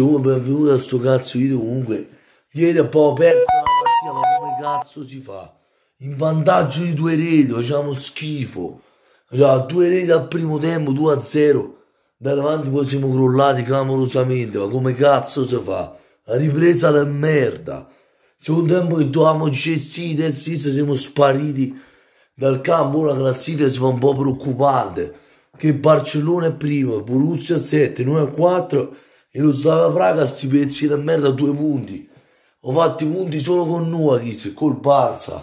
come è a sto cazzo di comunque ieri abbiamo perso la partita ma come cazzo si fa in vantaggio di due reti facciamo schifo cioè, due reti al primo tempo 2 a 0 da davanti poi siamo crollati clamorosamente ma come cazzo si fa la ripresa la merda secondo tempo che dovevamo gestire e siamo spariti dal campo la classifica si fa un po' preoccupante che Barcellona è primo Borussia a 7 noi a 4 e Elusava Praga sti pezzi da merda a due punti ho fatto i punti solo con Nuakis e col Barça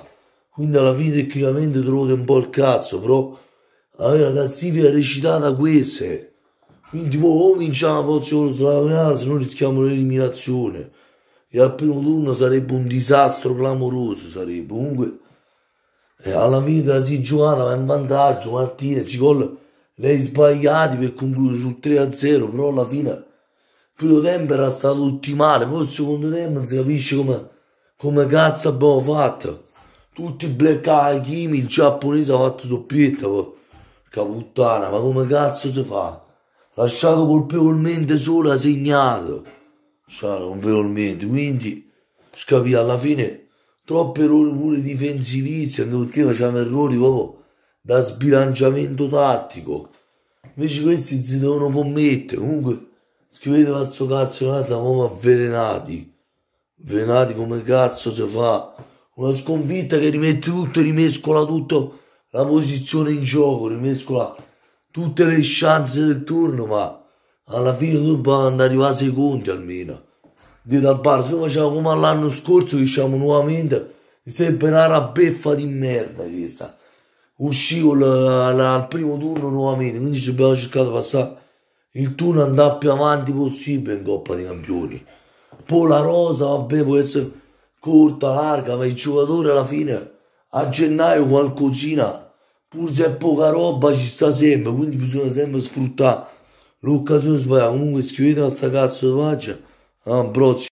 quindi alla fine tecnicamente trovate un po' il cazzo però aveva la classifica recitata queste quindi poi o vinciamo la prossima Slovenia se no rischiamo l'eliminazione e al primo turno sarebbe un disastro clamoroso sarebbe comunque eh, alla fine si giocata va in vantaggio Martina, si colla, lei sbagliati per concludere sul 3 0 però alla fine primo tempo era stato ottimale, poi il secondo tempo non si capisce come, come cazzo abbiamo fatto. Tutti i black Kimi, il giapponese ha fatto doppietta, poi. Caputtana, ma come cazzo si fa? Lasciato colpevolmente solo ha segnato. Lasciato colpevolmente, quindi scapi alla fine troppi errori pure difensivisti, anche perché facciamo errori proprio da sbilanciamento tattico. Invece questi si devono commettere, comunque scrivete al suo cazzo che siamo avvelenati avvelenati come cazzo si fa una sconfitta che rimette tutto rimescola tutto la posizione in gioco rimescola tutte le chance del turno ma alla fine tu puoi arrivare a secondi almeno di dal bar se facciamo come l'anno scorso diciamo nuovamente sempre una beffa di merda questa uscivo al primo turno nuovamente quindi ci abbiamo cercato di passare il Tuna andrà più avanti possibile in Coppa dei Campioni. Poi la rosa, vabbè, può essere corta, larga, ma il giocatore alla fine a gennaio qualcosina, pur se è poca roba, ci sta sempre, quindi bisogna sempre sfruttare l'occasione sbagliata. Comunque scrivete a sta cazzo di pagina, Ambrosio.